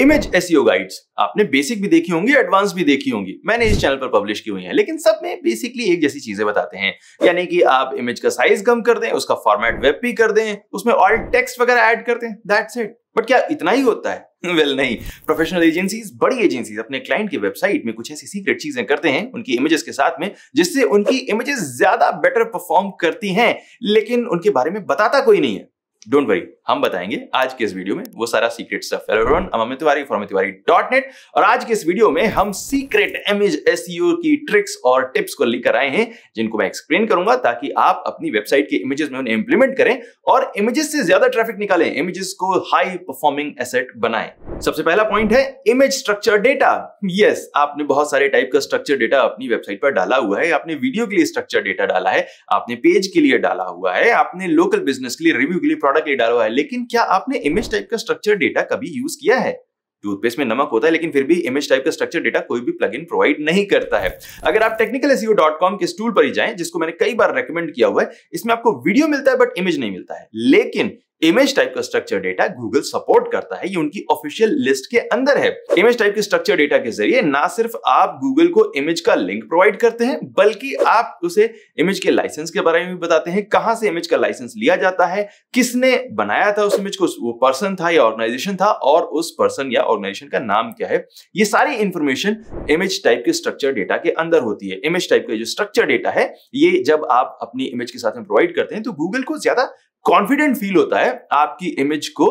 image images guides आपने basic भी देखी होंगी एडवांस भी देखी होंगी मैंने इस चैनल पर पब्लिश की हुई है लेकिन सब में बेसिकली एक जैसी चीजें बताते हैं यानी कि आप इमेज का साइज कम कर दें उसका फॉर्मेट वेब भी कर दें उसमें ऑल टेक्स्ट वगैरह ऐड कर दें दैट्स इट बट क्या इतना ही होता है वेल well, नहीं प्रोफेशनल एजेंसीज बड़ी एजेंसीज अपने क्लाइंट की वेबसाइट में कुछ ऐसी सीक्रेट चीजें करते हैं उनकी इमेजेस के साथ में जिससे उनकी इमेजेस ज्यादा बेटर परफॉर्म करती हैं लेकिन उनके बारे में बताता कोई नहीं है डोंट वरी हम बताएंगे आज के इस वीडियो में वो सारा सीक्रेट स्टफ है Tiwari form Tiwari dot net और आज के इस वीडियो में हम सीक्रेट इमेज एस की ट्रिक्स और टिप्स को लेकर आए हैं जिनको मैं एक्सप्लेन करूंगा ताकि आप अपनी वेबसाइट के इमेजेस में उन्हें इंप्लीमेंट करें और इमेजेस से ज्यादा ट्रैफिक निकालें इमेजेस को हाई परफॉर्मिंग एसेट बनाए सबसे पहला पॉइंट है इमेज स्ट्रक्चर डेटा यस आपने बहुत सारे टाइप का स्ट्रक्चर डेटा अपनी वेबसाइट पर डाला हुआ है आपने वीडियो के लिए स्ट्रक्चर डेटा डाला है आपने पेज के लिए डाला हुआ है आपने लोकल बिजनेस के लिए रिव्यू के लिए प्रोडक्ट ही डाला हुआ है लेकिन क्या आपने इमेज टाइप का स्ट्रक्चर डेटा कभी यूज किया है टूथपेस्ट में नमक होता है लेकिन फिर भी इमेज टाइप का स्ट्रक्चर डेटा कोई भी प्लगइन प्रोवाइड नहीं करता है अगर आप टेक्निकल e के टूल पर ही जाएं जिसको मैंने कई बार रेकमेंड किया हुआ है इसमें आपको वीडियो मिलता है बट इमेज नहीं मिलता है लेकिन इमेज टाइप का स्ट्रक्चर डेटा गूगल सपोर्ट करता है ये उनकी ऑफिशियल लिस्ट के अंदर है इमेज टाइप के स्ट्रक्चर डेटा के जरिए ना सिर्फ आप गूगल को इमेज का लिंक प्रोवाइड करते हैं बल्कि आप उसे इमेज के लाइसेंस के बारे में भी बताते हैं कहां से इमेज का लाइसेंस लिया जाता है किसने बनाया था उस इमेज को वो पर्सन था या ऑर्गेनाइजेशन था और उस पर्सन या ऑर्गेनाइजेशन का नाम क्या है ये सारी इंफॉर्मेशन इमेज टाइप के स्ट्रक्चर डेटा के अंदर होती है इमेज टाइप का जो स्ट्रक्चर डेटा है ये जब आप अपनी इमेज के साथ में प्रोवाइड करते हैं तो गूगल को ज्यादा कॉन्फिडेंट फील होता है आपकी इमेज को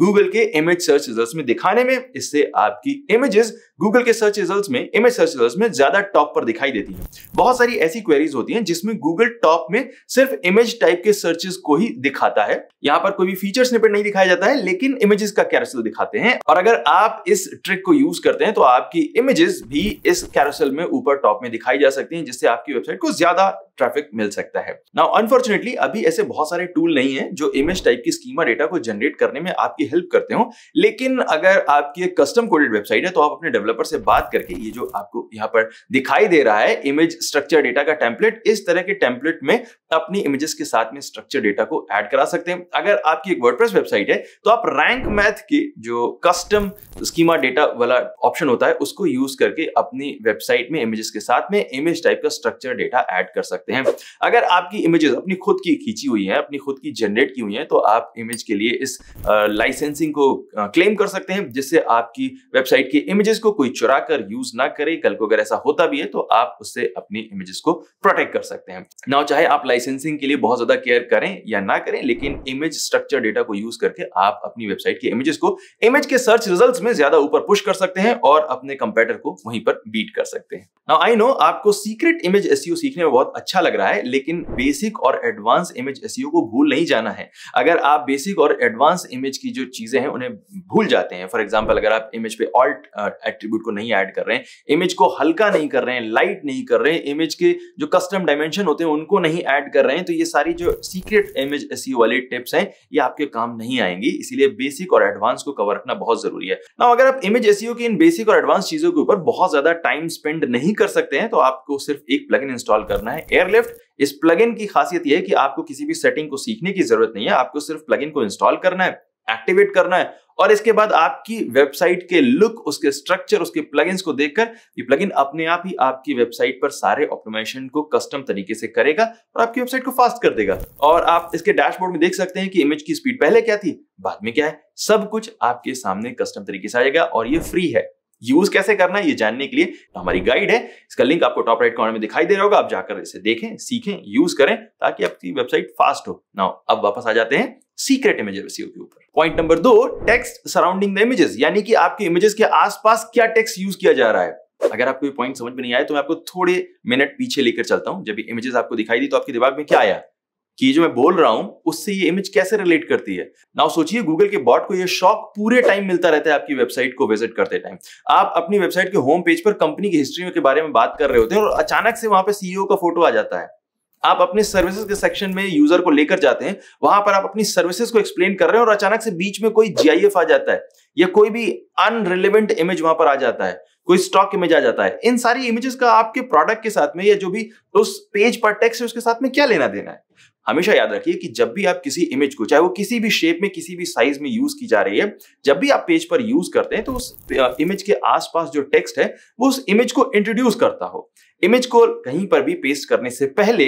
गूगल के इमेज सर्च रिजल्ट में दिखाने में इससे आपकी इमेजेस गूगल के सर्च रिजल्ट में इमेज सर्च रिजल्ट में ज्यादा टॉप पर दिखाई देती है बहुत सारी ऐसी क्वेरीज होती हैं जिसमें गूगल टॉप में सिर्फ इमेज टाइप के सर्चेस को ही दिखाता है यहाँ पर कोई भी फीचर स्निपेट नहीं दिखाया जाता है लेकिन इमेजेस का कैरोसल दिखाते हैं और अगर आप इस ट्रिक को यूज करते हैं तो आपकी इमेजेस भी इस कैरोसल में ऊपर टॉप में दिखाई जा सकती है जिससे आपकी वेबसाइट को ज्यादा ट्रैफिक मिल सकता है नाउ अनफॉर्चुनेटली अभी ऐसे बहुत सारे टूल नहीं है जो इमेज टाइप की स्कीमा डेटा को जनरेट करने में आपकी हेल्प करते हो लेकिन अगर आपकी एक कस्टम कोडेड वेबसाइट है तो आप अपने डेवलपर से बात करके ये जो आपको यहाँ पर दिखाई दे रहा है इमेज स्ट्रक्चर डेटा का टेम्पलेट इस तरह के टेम्पलेट में अपनी इमेजेस के साथ में स्ट्रक्चर डेटा को ऐड करा सकते हैं अगर आपकी एक वर्डप्रेस वेबसाइट है तो आप रैंक मैथ के जो कस्टम स्कीमा डेटा वाला ऑप्शन होता है उसको यूज करके अपनी वेबसाइट में इमेजेस के साथ में इमेज टाइप का स्ट्रक्चर डेटा ऐड कर सकते हैं अगर आपकी इमेजेस अपनी खुद की खींची हुई है अपनी खुद की जनरेट की हुई है तो आप इमेज के लिए इस लाइसेंस लाइसेंसिंग को क्लेम कर सकते हैं जिससे आपकी वेबसाइट की इमेजेस को कोई चुरा कर यूज ना करे कल को अगर ऐसा होता भी है तो आप उससे अपनी इमेजेस को प्रोटेक्ट कर सकते हैं ना चाहे आप लाइसेंसिंग के लिए बहुत ज्यादा केयर करें या ना करें लेकिन इमेज स्ट्रक्चर डेटा को यूज करके आप अपनी वेबसाइट के इमेजेस को इमेज के सर्च रिजल्ट में ज्यादा ऊपर पुश कर सकते हैं और अपने कंपेटर को वहीं पर बीट कर सकते हैं ना आई नो आपको सीक्रेट इमेज एस सीखने में बहुत अच्छा लग रहा है लेकिन बेसिक और एडवांस इमेज एस को भूल नहीं जाना है अगर आप बेसिक और एडवांस इमेज की जो चीज़ें हैं उन्हें भूल जाते हैं फॉर एग्जाम्पल अगर आप इमेज पे ऑल्ट एट्रीब्यूट uh, को नहीं ऐड कर रहे हैं इमेज को हल्का नहीं कर रहे हैं लाइट नहीं कर रहे हैं इमेज के जो कस्टम डायमेंशन होते हैं उनको नहीं ऐड कर रहे हैं तो ये सारी जो सीक्रेट इमेज एस वाले टिप्स हैं ये आपके काम नहीं आएंगी इसीलिए बेसिक और एडवांस को कवर रखना बहुत जरूरी है ना अगर आप इमेज एस की इन बेसिक और एडवांस चीज़ों के ऊपर बहुत ज़्यादा टाइम स्पेंड नहीं कर सकते हैं तो आपको सिर्फ एक प्लगइन इंस्टॉल करना है एयरलिफ्ट इस प्लगइन की खासियत यह है कि आपको किसी भी सेटिंग को सीखने की जरूरत नहीं है आपको सिर्फ प्लगइन को इंस्टॉल करना है एक्टिवेट करना है और इसके बाद आपकी वेबसाइट के लुक उसके स्ट्रक्चर उसके प्लगइन्स को देखकर ये प्लगइन अपने आप ही आपकी वेबसाइट पर सारे ऑटोमेशन को कस्टम तरीके से करेगा और आपकी वेबसाइट को फास्ट कर देगा और आप इसके डैशबोर्ड में देख सकते हैं कि इमेज की स्पीड पहले क्या थी बाद में क्या है सब कुछ आपके सामने कस्टम तरीके से आएगा और ये फ्री है यूज कैसे करना है ये जानने के लिए तो हमारी गाइड है इसका लिंक आपको टॉप राइट कॉर्नर में दिखाई दे रहा होगा आप जाकर इसे देखें सीखें यूज करें ताकि आपकी वेबसाइट फास्ट हो ना अब वापस आ जाते हैं सीक्रेट इमेज के ऊपर पॉइंट नंबर दो टेक्स्ट सराउंडिंग द इमेजेस यानी कि आपके इमेजेस के आसपास क्या टेक्स्ट यूज किया जा रहा है अगर आपको ये पॉइंट समझ में नहीं आया तो मैं आपको थोड़े मिनट पीछे लेकर चलता हूं जब इमेजेस आपको दिखाई दी तो आपके दिमाग में क्या आया कि जो मैं बोल रहा हूं उससे ये इमेज कैसे रिलेट करती है नाउ सोचिए गूगल के बॉट को ये शॉक पूरे टाइम मिलता रहता है आपकी वेबसाइट को विजिट करते टाइम आप अपनी वेबसाइट के होम पेज पर कंपनी की हिस्ट्री के बारे में बात कर रहे होते हैं और अचानक से वहां पर सीईओ का फोटो आ जाता है आप अपने सर्विसेज के सेक्शन में यूजर को लेकर जाते हैं वहां पर आप अपनी सर्विसेज को एक्सप्लेन कर रहे हैं और अचानक से बीच में कोई जीआईएफ आ जाता है या कोई भी अनरिलेवेंट इमेज वहां पर आ जाता है कोई स्टॉक इमेज आ जाता है इन सारी इमेजेस का आपके प्रोडक्ट के साथ में या जो भी उस पेज पर टेक्स्ट है उसके साथ में क्या लेना देना है हमेशा याद रखिए कि जब भी आप किसी इमेज को चाहे वो किसी भी शेप में किसी भी साइज में यूज की जा रही है जब भी आप पेज पर यूज करते हैं तो उस इमेज के आसपास जो टेक्स्ट है वो उस इमेज को इंट्रोड्यूस करता हो इमेज को कहीं पर भी पेस्ट करने से पहले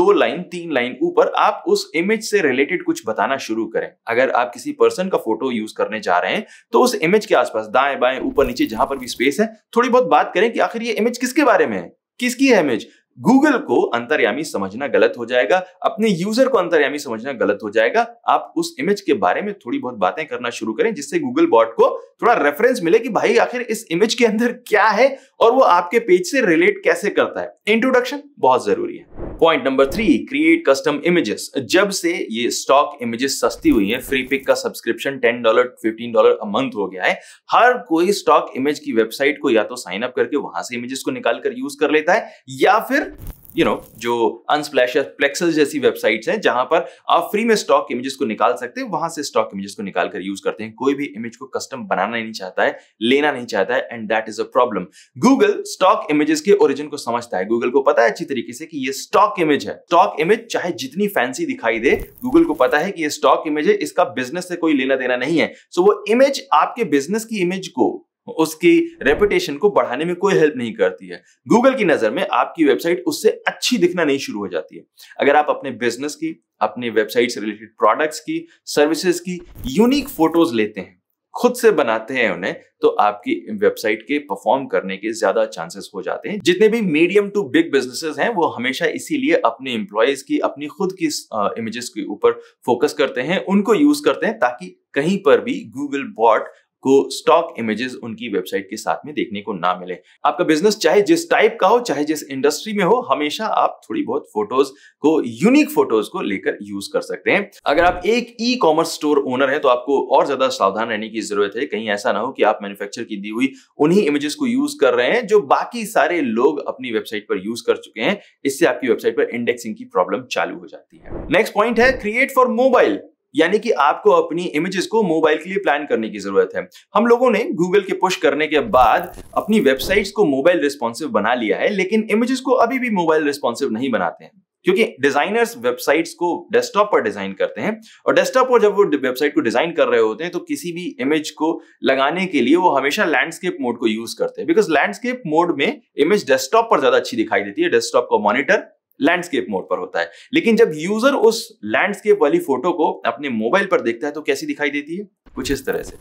दो लाइन तीन लाइन ऊपर आप उस इमेज से रिलेटेड कुछ बताना शुरू करें अगर आप किसी पर्सन का फोटो यूज करने जा रहे हैं तो उस इमेज के आसपास दाएं बाएं ऊपर नीचे जहां पर भी स्पेस है थोड़ी बहुत बात करें कि आखिर ये इमेज किसके बारे में है किसकी है इमेज गूगल को अंतर्यामी समझना गलत हो जाएगा अपने यूजर को अंतर्यामी समझना गलत हो जाएगा आप उस इमेज के बारे में थोड़ी बहुत बातें करना शुरू करें जिससे गूगल बॉट को थोड़ा रेफरेंस मिले कि भाई आखिर इस इमेज के अंदर क्या है और वो आपके पेज से रिलेट कैसे करता है इंट्रोडक्शन बहुत जरूरी है point number three create custom images जब से ये स्टॉक इमेजेस सस्ती हुई है फ्री पिक का subscription ten dollar fifteen dollar a month हो गया है हर कोई स्टॉक इमेज की वेबसाइट को या तो साइन अप करके वहां से इमेजेस को निकाल कर यूज कर लेता है या फिर यू नो जो अनस्प्लैश या प्लेक्सल जैसी वेबसाइट्स हैं जहां पर आप फ्री में स्टॉक इमेजेस को निकाल सकते हैं वहां से स्टॉक इमेजेस को निकाल कर यूज करते हैं कोई भी इमेज को कस्टम बनाना नहीं चाहता है लेना नहीं चाहता है and that is a problem Google stock images के ओरिजिन को समझता है गूगल को पता है अच्छी तरीके से कि ये स्टॉक इमेज है स्टॉक इमेज चाहे जितनी फैंसी दिखाई दे गूगल को पता है कि ये स्टॉक इमेज है इसका बिजनेस से कोई लेना देना नहीं है सो so, वो इमेज आपके बिजनेस की इमेज को उसकी रेपुटेशन को बढ़ाने में कोई हेल्प नहीं करती है गूगल की नज़र में आपकी वेबसाइट उससे अच्छी दिखना नहीं शुरू हो जाती है अगर आप अपने बिजनेस की अपने वेबसाइट से रिलेटेड प्रोडक्ट्स की सर्विसेज की यूनिक फोटोज लेते हैं खुद से बनाते हैं उन्हें तो आपकी वेबसाइट के परफॉर्म करने के ज्यादा चांसेस हो जाते हैं जितने भी मीडियम टू बिग बिजनेसेस हैं वो हमेशा इसीलिए अपने एम्प्लॉयज की अपनी खुद की इमेजेस के ऊपर फोकस करते हैं उनको यूज करते हैं ताकि कहीं पर भी गूगल बॉट को स्टॉक इमेजेस उनकी वेबसाइट के साथ में देखने को ना मिले आपका बिजनेस चाहे जिस टाइप का हो चाहे जिस इंडस्ट्री में हो हमेशा आप थोड़ी बहुत फोटोज को यूनिक फोटोज को लेकर यूज कर सकते हैं अगर आप एक ई कॉमर्स स्टोर ओनर है तो आपको और ज्यादा सावधान रहने की जरूरत है कहीं ऐसा ना हो कि आप मैन्युफैक्चर की दी हुई उन्हीं इमेजेस को यूज कर रहे हैं जो बाकी सारे लोग अपनी वेबसाइट पर यूज कर चुके हैं इससे आपकी वेबसाइट पर इंडेक्सिंग की प्रॉब्लम चालू हो जाती है नेक्स्ट पॉइंट है क्रिएट फॉर मोबाइल यानी कि आपको अपनी इमेजेस को मोबाइल के लिए प्लान करने की जरूरत है हम लोगों ने गूगल के पुश करने के बाद अपनी वेबसाइट्स को मोबाइल रिस्पॉन्सिव बना लिया है लेकिन इमेजेस को अभी भी मोबाइल रिस्पॉन्सिव नहीं बनाते हैं क्योंकि डिजाइनर्स वेबसाइट्स को डेस्कटॉप पर डिजाइन करते हैं और डेस्कटॉप पर जब वो वेबसाइट को डिजाइन कर रहे होते हैं तो किसी भी इमेज को लगाने के लिए वो हमेशा लैंडस्केप मोड को यूज करते हैं बिकॉज लैंडस्केप मोड में इमेज डेस्कटॉप पर ज्यादा अच्छी दिखाई देती है डेस्कटॉप का मॉनिटर लैंडस्केप मोड पर होता है लेकिन जब यूजर उस लैंडस्केप वाली फोटो को अपने मोबाइल पर देखता है तो कैसी दिखाई देती है कुछ इस तरह से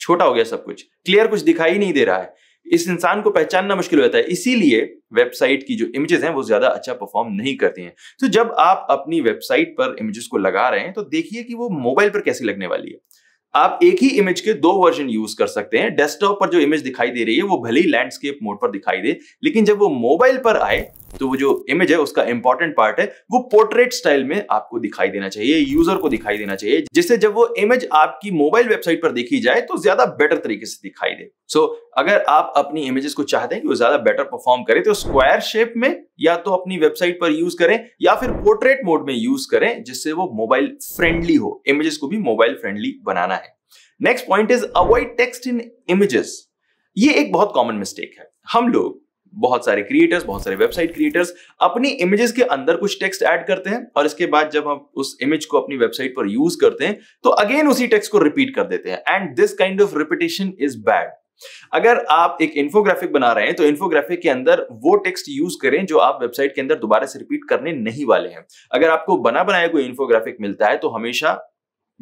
छोटा हो गया सब कुछ क्लियर कुछ दिखाई नहीं दे रहा है इस इंसान को पहचानना मुश्किल हो जाता है इसीलिए वेबसाइट की जो इमेजेस हैं वो ज्यादा अच्छा परफॉर्म नहीं करती हैं तो जब आप अपनी वेबसाइट पर इमेजेस को लगा रहे हैं तो देखिए कि वो मोबाइल पर कैसी लगने वाली है आप एक ही इमेज के दो वर्जन यूज कर सकते हैं डेस्कटॉप पर जो इमेज दिखाई दे रही है वो भले ही लैंडस्केप मोड पर दिखाई दे लेकिन जब वो मोबाइल पर आए तो वो जो इमेज है उसका इंपॉर्टेंट पार्ट है वो पोर्ट्रेट स्टाइल में आपको दिखाई देना चाहिए यूजर को दिखाई देना चाहिए जिससे जब वो इमेज आपकी मोबाइल वेबसाइट पर देखी जाए तो ज्यादा बेटर तरीके से दिखाई दे सो so, अगर आप अपनी इमेजेस को चाहते हैं कि वो ज्यादा बेटर परफॉर्म करें तो स्क्वायर शेप में या तो अपनी वेबसाइट पर यूज करें या फिर पोर्ट्रेट मोड में यूज करें जिससे वो मोबाइल फ्रेंडली हो इमेजेस को भी मोबाइल फ्रेंडली बनाना है next point is avoid text in images ये एक बहुत कॉमन मिस्टेक है हम लोग बहुत सारे क्रिएटर्स बहुत सारे वेबसाइट क्रिएटर्स अपनी इमेजेस के अंदर कुछ टेक्स्ट ऐड करते हैं और इसके बाद जब हम उस इमेज को अपनी वेबसाइट पर यूज करते हैं तो अगेन उसी टेक्स्ट को रिपीट कर देते हैं and this kind of repetition is bad अगर आप एक इन्फोग्राफिक बना रहे हैं तो इन्फोग्राफिक के अंदर वो टेक्स्ट यूज करें जो आप वेबसाइट के अंदर दोबारा से रिपीट करने नहीं वाले हैं अगर आपको बना बनाया कोई इन्फोग्राफिक मिलता है तो हमेशा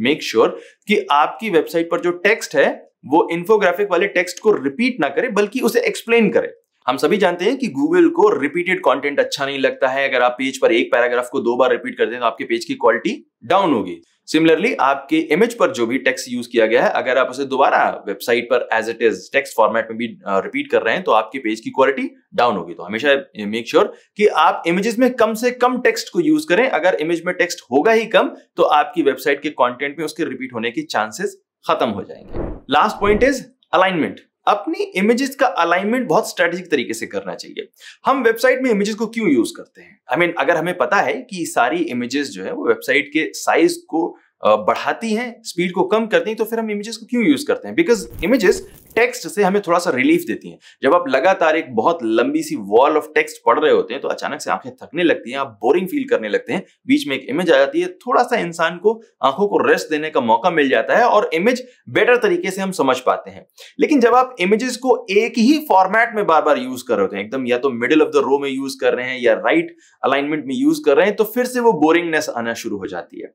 मेक श्योर sure कि आपकी वेबसाइट पर जो टेक्स्ट है वो इन्फोग्राफिक वाले टेक्स्ट को रिपीट ना करें बल्कि उसे एक्सप्लेन करें हम सभी जानते हैं कि गूगल को रिपीटेड कंटेंट अच्छा नहीं लगता है अगर आप पेज पर एक पैराग्राफ को दो बार रिपीट कर दें तो आपके पेज की क्वालिटी डाउन होगी सिमिलरली आपके इमेज पर जो भी टेक्स्ट यूज किया गया है अगर आप उसे दोबारा वेबसाइट पर as it is text format में भी रिपीट कर रहे हैं तो आपके पेज की क्वालिटी डाउन होगी तो हमेशा मेक श्योर sure कि आप इमेजेस में कम से कम टेक्स्ट को यूज करें अगर इमेज में टेक्स्ट होगा ही कम तो आपकी वेबसाइट के कॉन्टेंट में उसके रिपीट होने के चांसेस खत्म हो जाएंगे लास्ट पॉइंट इज अलाइनमेंट अपनी इमेजेस का अलाइनमेंट बहुत स्ट्रेटेजिक तरीके से करना चाहिए हम वेबसाइट में इमेजेस को क्यों यूज करते हैं आई I मीन mean, अगर हमें पता है कि सारी इमेजेस जो है वो वेबसाइट के साइज को बढ़ाती हैं स्पीड को कम करती हैं तो फिर हम इमेजेस को क्यों यूज करते हैं बिकॉज इमेजेस टेक्स्ट से हमें थोड़ा सा रिलीफ देती हैं जब आप लगातार एक बहुत लंबी सी वॉल ऑफ टेक्स्ट पढ़ रहे होते हैं तो अचानक से आंखें थकने लगती हैं आप बोरिंग फील करने लगते हैं बीच में एक इमेज आ जाती है थोड़ा सा इंसान को आंखों को रेस्ट देने का मौका मिल जाता है और इमेज बेटर तरीके से हम समझ पाते हैं लेकिन जब आप इमेजेस को एक ही फॉर्मेट में बार बार यूज कर रहे होते हैं एकदम या तो मिडिल ऑफ द रो में यूज कर रहे हैं या राइट right अलाइनमेंट में यूज कर रहे हैं तो फिर से वो बोरिंगनेस आना शुरू हो जाती है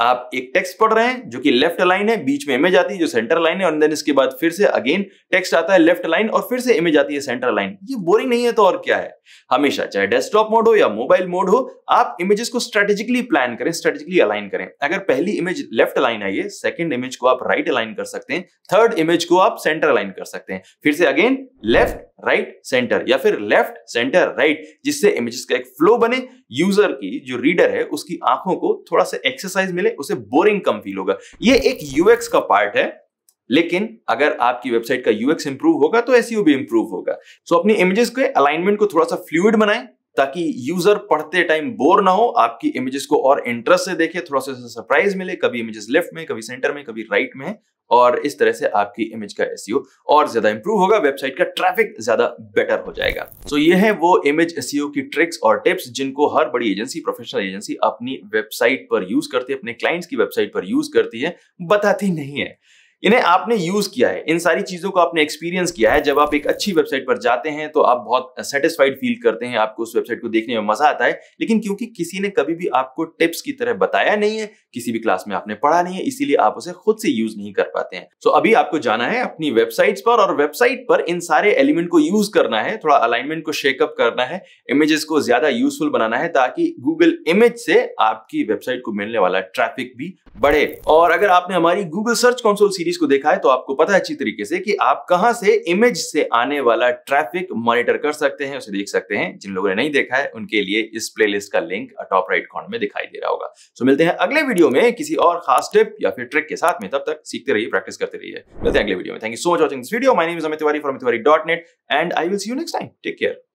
आप एक टेक्स्ट पढ़ रहे हैं जो कि लेफ्ट लाइन है बीच में इमेज आती है जो सेंटर लाइन है और देन इसके बाद फिर से अगेन टेक्स्ट आता है लेफ्ट लाइन और फिर से इमेज आती है सेंटर लाइन ये बोरिंग नहीं है तो और क्या है हमेशा चाहे डेस्कटॉप मोड हो या मोबाइल मोड हो आप इमेजेस को स्ट्रेटेजिकली प्लान करें स्ट्रेटेजिकली अलाइन करें अगर पहली इमेज लेफ्ट लाइन आई है सेकेंड इमेज को आप राइट right अलाइन कर सकते हैं थर्ड इमेज को आप सेंटर अलाइन कर सकते हैं फिर से अगेन लेफ्ट राइट सेंटर या फिर लेफ्ट सेंटर राइट जिससे इमेजेस का एक फ्लो बने यूजर की जो रीडर है उसकी आंखों को थोड़ा सा एक्सरसाइज मिले उसे बोरिंग कम फील होगा ये एक यूएक्स का पार्ट है लेकिन अगर आपकी वेबसाइट का यूएक्स इंप्रूव होगा तो एसईओ भी इंप्रूव होगा सो so, अपनी इमेजेस के अलाइनमेंट को थोड़ा सा फ्लूड बनाएं ताकि यूजर पढ़ते टाइम बोर ना हो आपकी इमेजेस को और इंटरेस्ट से देखे थोड़ा सा सरप्राइज मिले कभी इमेजेस लेफ्ट में कभी सेंटर में कभी राइट में और इस तरह से आपकी इमेज का एस e और ज्यादा इंप्रूव होगा वेबसाइट का ट्रैफिक ज्यादा बेटर हो जाएगा तो so ये है वो इमेज एस e की ट्रिक्स और टिप्स जिनको हर बड़ी एजेंसी प्रोफेशनल एजेंसी अपनी वेबसाइट पर यूज करती है अपने क्लाइंट्स की वेबसाइट पर यूज करती है बताती नहीं है इन्हें आपने यूज किया है इन सारी चीजों को आपने एक्सपीरियंस किया है जब आप एक अच्छी वेबसाइट पर जाते हैं तो आप बहुत सेटिस्फाइड फील करते हैं आपको उस वेबसाइट को देखने में मजा आता है लेकिन क्योंकि किसी ने कभी भी आपको टिप्स की तरह बताया नहीं है किसी भी क्लास में आपने पढ़ा नहीं है इसीलिए आप उसे खुद से यूज नहीं कर पाते हैं तो अभी आपको जाना है अपनी वेबसाइट पर और वेबसाइट पर इन सारे एलिमेंट को यूज करना है थोड़ा अलाइनमेंट को शेकअप करना है इमेजेस को ज्यादा यूजफुल बनाना है ताकि गूगल इमेज से आपकी वेबसाइट को मिलने वाला ट्रैफिक भी बढ़े और अगर आपने हमारी गूगल सर्च कंसोल सीरीज चीज को देखा है तो आपको पता है अच्छी तरीके से कि आप कहां से इमेज से आने वाला ट्रैफिक मॉनिटर कर सकते हैं उसे देख सकते हैं जिन लोगों ने नहीं देखा है उनके लिए इस प्लेलिस्ट का लिंक टॉप राइट कॉर्नर में दिखाई दे रहा होगा तो मिलते हैं अगले वीडियो में किसी और खास टिप या फिर ट्रिक के साथ में तब तक सीखते रहिए प्रैक्टिस करते रहिए मिलते हैं अगले वीडियो में thank you so much watching this video my name is Amit Tiwari from Tiwari dot net and I will see you next time take care